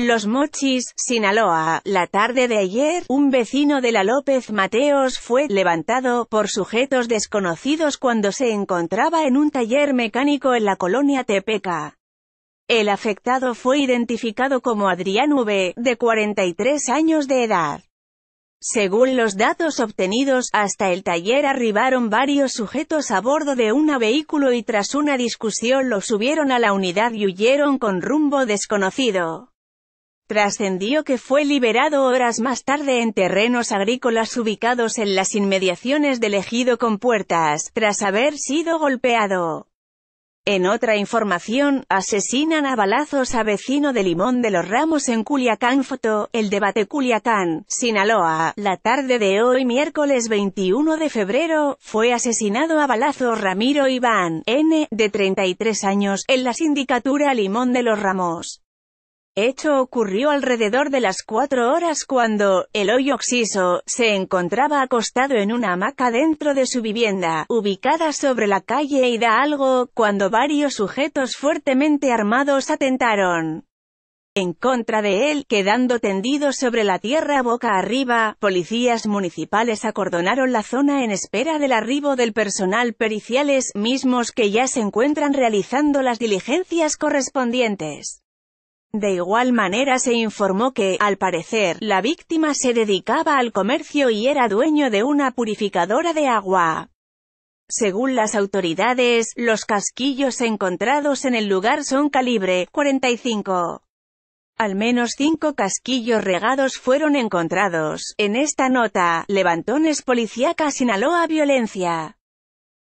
Los Mochis, Sinaloa. La tarde de ayer, un vecino de la López Mateos fue levantado por sujetos desconocidos cuando se encontraba en un taller mecánico en la colonia Tepeca. El afectado fue identificado como Adrián V, de 43 años de edad. Según los datos obtenidos, hasta el taller arribaron varios sujetos a bordo de un vehículo y tras una discusión lo subieron a la unidad y huyeron con rumbo desconocido. Trascendió que fue liberado horas más tarde en terrenos agrícolas ubicados en las inmediaciones del ejido con puertas, tras haber sido golpeado. En otra información, asesinan a balazos a vecino de Limón de los Ramos en Culiacán Foto, el debate Culiacán, Sinaloa, la tarde de hoy miércoles 21 de febrero, fue asesinado a balazos Ramiro Iván, N, de 33 años, en la sindicatura Limón de los Ramos. Hecho ocurrió alrededor de las cuatro horas cuando, el hoyo Oxiso, se encontraba acostado en una hamaca dentro de su vivienda, ubicada sobre la calle algo, cuando varios sujetos fuertemente armados atentaron en contra de él, quedando tendido sobre la tierra boca arriba, policías municipales acordonaron la zona en espera del arribo del personal periciales, mismos que ya se encuentran realizando las diligencias correspondientes. De igual manera se informó que, al parecer, la víctima se dedicaba al comercio y era dueño de una purificadora de agua. Según las autoridades, los casquillos encontrados en el lugar son calibre 45. Al menos cinco casquillos regados fueron encontrados. En esta nota, levantones inhaló a violencia.